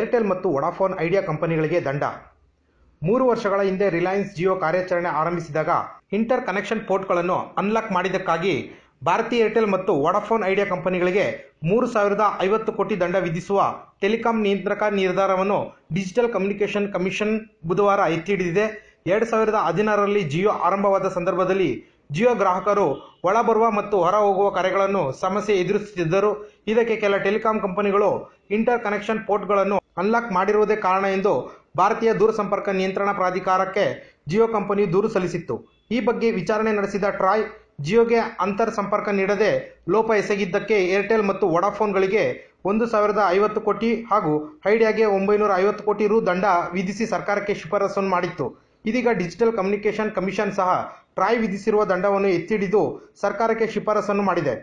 Airtel ಮತ್ತು Vodafone idea ಕಂಪನಿಗಳಿಗೆ ದಂಡ ಮೂರು ವರ್ಷಗಳ ಹಿಂದೆ ರಿಲಯನ್ಸ್ ಜಿಯೋ ಕಾರ್ಯಾಚರಣೆ ಆರಂಭಿಸಿದಾಗ ಇಂಟರ್ ಕನೆಕ್ಷನ್ ಪೋರ್ಟ್ಗಳನ್ನು ಅನ್ಲಾಕ್ ಮಾಡಿದ್ದಕ್ಕಾಗಿ ಭಾರತೀಯ ಏರ್ಟೆಲ್ ಮತ್ತು ವಡಾಫೋನ್ ಐಡಿಯಾ ಕಂಪನಿಗಳಿಗೆ ಮೂರು ಸಾವಿರದ ಐವತ್ತು ಕೋಟಿ ದಂಡ ವಿಧಿಸುವ ಟೆಲಿಕಾಂ ನಿಯಂತ್ರಕ ನಿರ್ಧಾರವನ್ನು ಡಿಜಿಟಲ್ ಕಮ್ಯುನಿಕೇಷನ್ ಕಮಿಷನ್ ಬುಧವಾರ ಹಿಡಿದಿದೆ ಎರಡು ಸಾವಿರದ ಹದಿನಾರರಲ್ಲಿ ಜಿಯೋ ಆರಂಭವಾದ ಸಂದರ್ಭದಲ್ಲಿ ಜಿಯೋ ಗ್ರಾಹಕರು ಒಳಬರುವ ಮತ್ತು ಹೊರ ಹೋಗುವ ಕರೆಗಳನ್ನು ಸಮಸ್ಯೆ ಎದುರಿಸುತ್ತಿದ್ದರು ಇದಕ್ಕೆ ಕೆಲ ಟೆಲಿಕಾಂ ಕಂಪನಿಗಳು ಇಂಟರ್ ಕನೆಕ್ಷನ್ ಪೋರ್ಟ್ಗಳನ್ನು ಅನ್ಲಾಕ್ ಮಾಡಿರುವುದೇ ಕಾರಣ ಎಂದು ಭಾರತೀಯ ದೂರಸಂಪರ್ಕ ನಿಯಂತ್ರಣ ಪ್ರಾಧಿಕಾರಕ್ಕೆ ಜಿಯೋ ಕಂಪನಿಯು ದೂರು ಸಲ್ಲಿಸಿತ್ತು ಈ ಬಗ್ಗೆ ವಿಚಾರಣೆ ನಡೆಸಿದ ಟ್ರಾಯ್ ಜಿಯೋಗೆ ಅಂತರ್ ಸಂಪರ್ಕ ನೀಡದೆ ಲೋಪ ಎಸಗಿದ್ದಕ್ಕೆ ಏರ್ಟೆಲ್ ಮತ್ತು ವಡಾಫೋನ್ಗಳಿಗೆ ಒಂದು ಸಾವಿರದ ಐವತ್ತು ಕೋಟಿ ಹಾಗೂ ಐಡಿಯಾಗೆ ಒಂಬೈನೂರ ಐವತ್ತು ಕೋಟಿ ರು ದಂಡ ವಿಧಿಸಿ ಸರ್ಕಾರಕ್ಕೆ ಶಿಫಾರಸನ್ನು ಮಾಡಿತ್ತು ಇದೀಗ ಡಿಜಿಟಲ್ ಕಮ್ಯುನಿಕೇಷನ್ ಕಮಿಷನ್ ಸಹ ಟ್ರಾಯ್ ವಿಧಿಸಿರುವ ದಂಡವನ್ನು ಎತ್ತಿಡಿದು ಸರ್ಕಾರಕ್ಕೆ ಶಿಫಾರಸನ್ನು ಮಾಡಿದೆ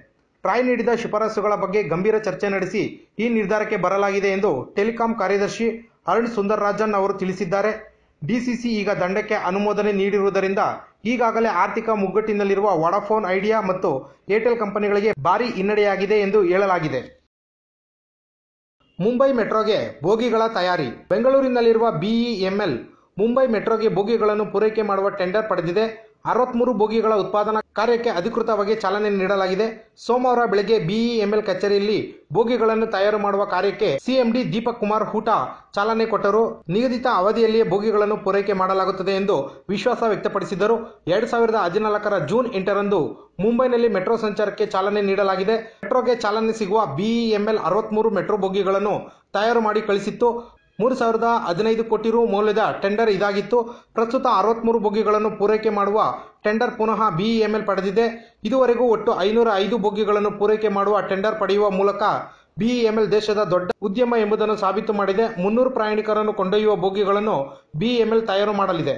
ಟ್ರಾಯ್ ನೀಡಿದ ಶಿಫಾರಸುಗಳ ಬಗ್ಗೆ ಗಂಭೀರ ಚರ್ಚೆ ನಡೆಸಿ ಈ ನಿರ್ಧಾರಕ್ಕೆ ಬರಲಾಗಿದೆ ಎಂದು ಟೆಲಿಕಾಂ ಕಾರ್ಯದರ್ಶಿ ಅರುಣ್ ಸುಂದರರಾಜನ್ ಅವರು ತಿಳಿಸಿದ್ದಾರೆ ಡಿಸಿಸಿ ಈಗ ದಂಡಕ್ಕೆ ಅನುಮೋದನೆ ನೀಡಿರುವುದರಿಂದ ಈಗಾಗಲೇ ಆರ್ಥಿಕ ಮುಗ್ಗಟ್ಟಿನಲ್ಲಿರುವ ವಡಾಫೋನ್ ಐಡಿಯಾ ಮತ್ತು ಏರ್ಟೆಲ್ ಕಂಪನಿಗಳಿಗೆ ಭಾರಿ ಹಿನ್ನಡೆಯಾಗಿದೆ ಎಂದು ಹೇಳಲಾಗಿದೆ ಮುಂಬೈ ಮೆಟ್ರೋಗೆ ಬೋಗಿಗಳ ತಯಾರಿ ಬೆಂಗಳೂರಿನಲ್ಲಿರುವ ಬಿಇಎಂಎಲ್ ಮುಂಬೈ ಮೆಟ್ರೋಗೆ ಬೋಗಿಗಳನ್ನು ಪೂರೈಕೆ ಮಾಡುವ ಟೆಂಡರ್ ಪಡೆದಿದೆ ಅರವತ್ಮೂರು ಬೋಗಿಗಳ ಉತ್ಪಾದನಾ ಕಾರ್ಯಕ್ಕೆ ಅಧಿಕೃತವಾಗಿ ಚಾಲನೆ ನೀಡಲಾಗಿದೆ ಸೋಮವಾರ ಬೆಳಗ್ಗೆ ಬಿಇಎಂಎಲ್ ಕಚೇರಿಯಲ್ಲಿ ಬೋಗಿಗಳನ್ನು ತಯಾರು ಮಾಡುವ ಕಾರ್ಯಕ್ಕೆ ಸಿಎಂಡಿ ದೀಪಕ್ ಕುಮಾರ್ ಹೂಟ ಚಾಲನೆ ಕೊಟ್ಟರು ನಿಗದಿತ ಅವಧಿಯಲ್ಲಿಯೇ ಬೋಗಿಗಳನ್ನು ಪೂರೈಕೆ ಮಾಡಲಾಗುತ್ತದೆ ಎಂದು ವಿಶ್ವಾಸ ವ್ಯಕ್ತಪಡಿಸಿದರು ಎರಡು ಸಾವಿರದ ಹದಿನಾಲ್ಕರ ಜೂನ್ ಎಂಟರಂದು ಮುಂಬೈನಲ್ಲಿ ಮೆಟ್ರೋ ಸಂಚಾರಕ್ಕೆ ಚಾಲನೆ ನೀಡಲಾಗಿದೆ ಮೆಟ್ರೋಗೆ ಚಾಲನೆ ಸಿಗುವ ಬಿಇಎಂಎಲ್ ಅರವತ್ಮೂರು ಮೆಟ್ರೋ ಬೋಗಿಗಳನ್ನು ತಯಾರು ಮಾಡಿ ಕಳಿಸಿತ್ತು ಮೂರು ಸಾವಿರದ ಹದಿನೈದು ಕೋಟಿ ರು ಮೌಲ್ಯದ ಟೆಂಡರ್ ಇದಾಗಿತ್ತು ಪ್ರಸ್ತುತ ಮೂರು ಬೋಗಿಗಳನ್ನು ಪೂರೈಕೆ ಮಾಡುವ ಟೆಂಡರ್ ಪುನಃ ಬಿಇಎಂಎಲ್ ಪಡೆದಿದೆ ಇದುವರೆಗೂ ಒಟ್ಟು ಐನೂರ ಐದು ಬೋಗಿಗಳನ್ನು ಪೂರೈಕೆ ಮಾಡುವ ಟೆಂಡರ್ ಪಡೆಯುವ ಮೂಲಕ ಬಿಇಎಂಎಲ್ ದೇಶದ ದೊಡ್ಡ ಉದ್ಯಮ ಎಂಬುದನ್ನು ಸಾಬೀತು ಮಾಡಿದೆ ಮುನ್ನೂರು ಪ್ರಯಾಣಿಕರನ್ನು ಕೊಂಡೊಯ್ಯುವ ಬೋಗಿಗಳನ್ನು ಬಿಇಎಂಎಲ್ ತಯಾರು ಮಾಡಲಿದೆ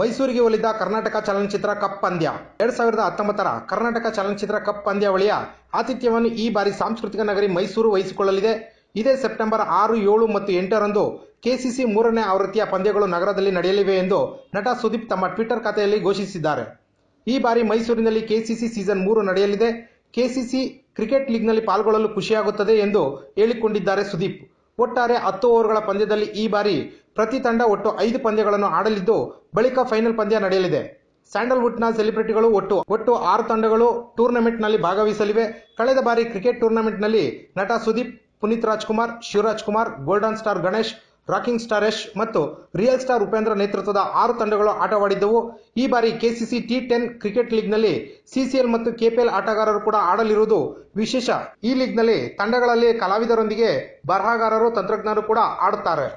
ಮೈಸೂರಿಗೆ ಒಲಿದ ಕರ್ನಾಟಕ ಚಲನಚಿತ್ರ ಕಪ್ ಪಂದ್ಯ ಎರಡ್ ಸಾವಿರದ ಹತ್ತೊಂಬತ್ತರ ಕರ್ನಾಟಕ ಚಲನಚಿತ್ರ ಕಪ್ ಪಂದ್ಯಾವಳಿಯ ಆತಿಥ್ಯವನ್ನು ಈ ಬಾರಿ ಸಾಂಸ್ಕೃತಿಕ ನಗರಿ ಮೈಸೂರು ವಹಿಸಿಕೊಳ್ಳಲಿದೆ ಇದೇ ಸೆಪ್ಟೆಂಬರ್ ಆರು ಏಳು ಮತ್ತು ಎಂಟರಂದು ಕೆಸಿಸಿ ಮೂರನೇ ಆವೃತ್ತಿಯ ಪಂದ್ಯಗಳು ನಗರದಲ್ಲಿ ನಡೆಯಲಿವೆ ಎಂದು ನಟ ಸುದೀಪ್ ತಮ್ಮ ಟ್ವಿಟರ್ ಖಾತೆಯಲ್ಲಿ ಘೋಷಿಸಿದ್ದಾರೆ ಈ ಬಾರಿ ಮೈಸೂರಿನಲ್ಲಿ ಕೆಸಿಸಿ ಸೀಸನ್ ಮೂರು ನಡೆಯಲಿದೆ ಕೆಸಿಸಿ ಕ್ರಿಕೆಟ್ ಲೀಗ್ನಲ್ಲಿ ಪಾಲ್ಗೊಳ್ಳಲು ಖುಷಿಯಾಗುತ್ತದೆ ಎಂದು ಹೇಳಿಕೊಂಡಿದ್ದಾರೆ ಸುದೀಪ್ ಒಟ್ಟಾರೆ ಹತ್ತು ಓವರ್ಗಳ ಪಂದ್ಯದಲ್ಲಿ ಈ ಬಾರಿ ಪ್ರತಿ ತಂಡ ಒಟ್ಟು ಐದು ಪಂದ್ಯಗಳನ್ನು ಆಡಲಿದ್ದು ಬಳಿಕ ಫೈನಲ್ ಪಂದ್ಯ ನಡೆಯಲಿದೆ ಸ್ಯಾಂಡಲ್ವುಡ್ನ ಸೆಲೆಬ್ರಿಟಿಗಳು ಒಟ್ಟು ಒಟ್ಟು ಆರು ತಂಡಗಳು ಟೂರ್ನಮೆಂಟ್ನಲ್ಲಿ ಭಾಗವಹಿಸಲಿವೆ ಕಳೆದ ಬಾರಿ ಕ್ರಿಕೆಟ್ ಟೂರ್ನಮೆಂಟ್ನಲ್ಲಿ ನಟ Sudeep Puneeth Rajkumar Shivaraj Kumar golden star Ganesh rocking star Yash ಮತ್ತು ರಿಯಲ್ ಸ್ಟಾರ್ ಉಪೇಂದ್ರ ನೇತೃತ್ವದ ಆರು ತಂಡಗಳು ಆಟವಾಡಿದ್ದವು ಈ ಬಾರಿ ಕೆಸಿಸಿ ಟಿ ಟೆನ್ ಕ್ರಿಕೆಟ್ ಲೀಗ್ನಲ್ಲಿ ಸಿಸಿಎಲ್ ಮತ್ತು ಕೆಪಿಎಲ್ ಆಟಗಾರರು ಕೂಡ ಆಡಲಿರುವುದು ವಿಶೇಷ ಈ ಲೀಗ್ನಲ್ಲಿ ತಂಡಗಳಲ್ಲಿ ಕಲಾವಿದರೊಂದಿಗೆ ಬರಹಗಾರರು ತಂತ್ರಜ್ಞರು ಕೂಡ ಆಡುತ್ತಾರೆ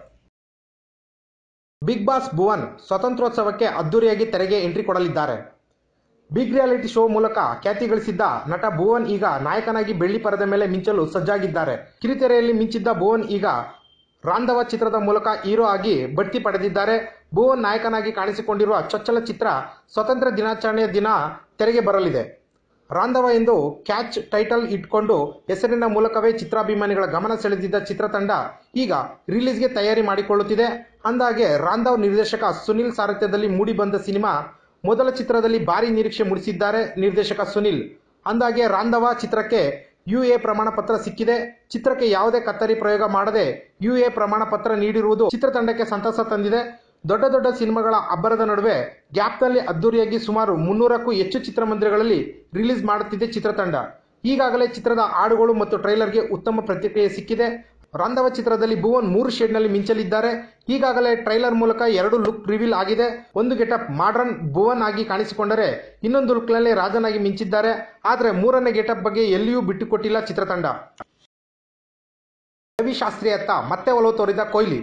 ಬಿಗ್ ಬಾಸ್ ಭುವನ್ ಸ್ವಾತಂತ್ರ್ಯೋತ್ಸವಕ್ಕೆ ಅದ್ದೂರಿಯಾಗಿ ತೆರೆಗೆ ಎಂಟ್ರಿ ಕೊಡಲಿದ್ದಾರೆ ಬಿಗ್ ರಿಯಾಲಿಟಿ ಶೋ ಮೂಲಕ ಖ್ಯಾತಿ ಗಳಿಸಿದ್ದ ನಟ ಭುವನ್ ಈಗ ನಾಯಕನಾಗಿ ಬೆಳ್ಳಿ ಪರದ ಮೇಲೆ ಮಿಂಚಲು ಸಜ್ಜಾಗಿದ್ದಾರೆ ಕಿರಿತೆರೆಯಲ್ಲಿ ಮಿಂಚಿದ್ದ ಭುವನ್ ಈಗ ರಾಂಧವ ಚಿತ್ರದ ಮೂಲಕ ಹೀರೋ ಆಗಿ ಬಡ್ತಿ ಪಡೆದಿದ್ದಾರೆ ಭುವನ್ ನಾಯಕನಾಗಿ ಕಾಣಿಸಿಕೊಂಡಿರುವ ಚೊಚ್ಚಲ ಚಿತ್ರ ಸ್ವತಂತ್ರ ದಿನಾಚರಣೆಯ ದಿನ ತೆರೆಗೆ ಬರಲಿದೆ ರಾಂಧವ ಎಂದು ಕ್ಯಾಚ್ ಟೈಟಲ್ ಇಟ್ಕೊಂಡು ಹೆಸರಿನ ಮೂಲಕವೇ ಚಿತ್ರಾಭಿಮಾನಿಗಳ ಗಮನ ಸೆಳೆದಿದ್ದ ಚಿತ್ರತಂಡ ಈಗ ರಿಲೀಸ್ಗೆ ತಯಾರಿ ಮಾಡಿಕೊಳ್ಳುತ್ತಿದೆ ಅಂದಾಗೆ ರಾಂಧವ್ ನಿರ್ದೇಶಕ ಸುನಿಲ್ ಸಾರಥ್ಯದಲ್ಲಿ ಮೂಡಿಬಂದ ಸಿನಿಮಾ ಮೊದಲ ಚಿತ್ರದಲ್ಲಿ ಭಾರಿ ನಿರೀಕ್ಷೆ ಮೂಡಿಸಿದ್ದಾರೆ ನಿರ್ದೇಶಕ ಸುನಿಲ್ ಅಂದಾಗೆ ರಾಂಧವ ಚಿತ್ರಕ್ಕೆ ಯು ಎ ಪ್ರಮಾಣ ಪತ್ರ ಸಿಕ್ಕಿದೆ ಚಿತ್ರಕ್ಕೆ ಯಾವುದೇ ಕತ್ತರಿ ಪ್ರಯೋಗ ಮಾಡದೆ ಯು ಎ ಪ್ರಮಾಣ ಪತ್ರ ನೀಡಿರುವುದು ಚಿತ್ರತಂಡಕ್ಕೆ ಸಂತಸ ತಂದಿದೆ ದೊಡ್ಡ ದೊಡ್ಡ ಸಿನಿಮಾಗಳ ಅಬ್ಬರದ ನಡುವೆ ಗ್ಯಾಪ್ನಲ್ಲಿ ಅದ್ದೂರಿಯಾಗಿ ಸುಮಾರು ಮುನ್ನೂರಕ್ಕೂ ಹೆಚ್ಚು ಚಿತ್ರಮಂದಿರಗಳಲ್ಲಿ ರಿಲೀಸ್ ಮಾಡುತ್ತಿದೆ ಚಿತ್ರತಂಡ ಈಗಾಗಲೇ ಚಿತ್ರದ ಹಾಡುಗಳು ಮತ್ತು ಟ್ರೈಲರ್ಗೆ ಉತ್ತಮ ಪ್ರತಿಕ್ರಿಯೆ ಸಿಕ್ಕಿದೆ ರಾಂಧವ ಚಿತ್ರದಲ್ಲಿ ಭುವನ್ ಮೂರು ಶೇಡ್ನಲ್ಲಿ ಮಿಂಚಲಿದ್ದಾರೆ ಈಗಾಗಲೇ ಟ್ರೈಲರ್ ಮೂಲಕ ಎರಡು ಲುಕ್ ರಿವೀಲ್ ಆಗಿದೆ ಒಂದು ಗೆಟಪ್ ಮಾಡ್ರನ್ ಭುವನ್ ಆಗಿ ಕಾಣಿಸಿಕೊಂಡರೆ ಇನ್ನೊಂದು ಲುಕ್ನಲ್ಲಿ ರಾಜನಾಗಿ ಮಿಂಚಿದ್ದಾರೆ ಆದರೆ ಮೂರನೇ ಗೆಟಪ್ ಬಗ್ಗೆ ಎಲ್ಲಿಯೂ ಬಿಟ್ಟುಕೊಟ್ಟಿಲ್ಲ ಚಿತ್ರತಂಡ ಅತ್ತ ಮತ್ತೆ ಒಲವು ತೋರಿದ ಕೊಹ್ಲಿ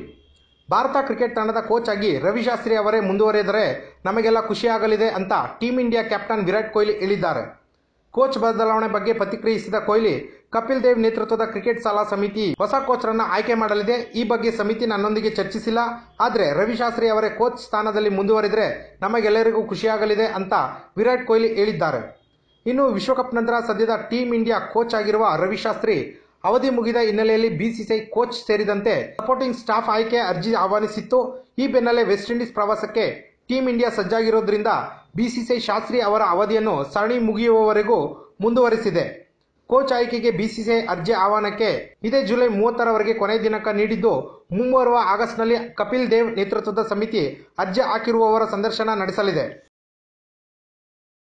ಭಾರತ ಕ್ರಿಕೆಟ್ ತಂಡದ ಕೋಚ್ ಆಗಿ ರವಿಶಾಸ್ತ್ರಿ ಅವರೇ ಮುಂದುವರೆದರೆ ನಮಗೆಲ್ಲ ಖುಷಿಯಾಗಲಿದೆ ಅಂತ team India captain Virat Kohli ಹೇಳಿದ್ದಾರೆ ಕೋಚ್ ಬದಲಾವಣೆ ಬಗ್ಗೆ ಪ್ರತಿಕ್ರಿಯಿಸಿದ ಕೊಹ್ಲಿ ಕಪಿಲ್ ದೇವ್ ನೇತೃತ್ವದ ಕ್ರಿಕೆಟ್ ಸಾಲ ಸಮಿತಿ ಹೊಸ ಕೋಚ್ ಆಯ್ಕೆ ಮಾಡಲಿದೆ ಈ ಬಗ್ಗೆ ಸಮಿತಿ ನನ್ನೊಂದಿಗೆ ಚರ್ಚಿಸಿಲ್ಲ ಆದರೆ ರವಿಶಾಸ್ತ್ರಿ ಅವರೇ ಕೋಚ್ ಸ್ಥಾನದಲ್ಲಿ ಮುಂದುವರೆದರೆ ನಮಗೆಲ್ಲರಿಗೂ ಖುಷಿಯಾಗಲಿದೆ ಅಂತ ವಿರಾಟ್ ಕೊಹ್ಲಿ ಹೇಳಿದ್ದಾರೆ ಇನ್ನು ವಿಶ್ವಕಪ್ ನಂತರ ಸದ್ಯದ ಟೀಂ ಇಂಡಿಯಾ ಕೋಚ್ ಆಗಿರುವ ರವಿಶಾಸ್ತ್ರಿ ಅವಧಿ ಮುಗಿದ ಹಿನ್ನೆಲೆಯಲ್ಲಿ ಬಿಸಿಸಿಐ ಕೋಚ್ ಸೇರಿದಂತೆ ಸಪೋರ್ಟಿಂಗ್ ಸ್ಟಾಫ್ ಆಯ್ಕೆ ಅರ್ಜಿ ಆಹ್ವಾನಿಸಿತ್ತು ಈ ಬೆನ್ನಲ್ಲೇ ವೆಸ್ಟ್ ಇಂಡೀಸ್ ಪ್ರವಾಸಕ್ಕೆ ಟೀಂ ಇಂಡಿಯಾ ಸಜ್ಜಾಗಿರೋದ್ರಿಂದ ಬಿಸಿಸಿಐ ಶಾಸ್ತ್ರಿ ಅವರ ಅವಧಿಯನ್ನು ಸರಣಿ ಮುಗಿಯುವವರೆಗೂ ಮುಂದುವರೆಸಿದೆ ಕೋಚ್ ಆಯ್ಕೆಗೆ ಬಿಸಿಸಿಐ ಅರ್ಜಿ ಆಹ್ವಾನಕ್ಕೆ ಇದೇ ಜುಲೈ ಮೂವತ್ತರವರೆಗೆ ಕೊನೆ ದಿನಾಂಕ ನೀಡಿದ್ದು ಮುಂಬರುವ ಆಗಸ್ಟ್ನಲ್ಲಿ ಕಪಿಲ್ ದೇವ್ ನೇತೃತ್ವದ ಸಮಿತಿ ಅರ್ಜಿ ಹಾಕಿರುವವರ ಸಂದರ್ಶನ ನಡೆಸಲಿದೆ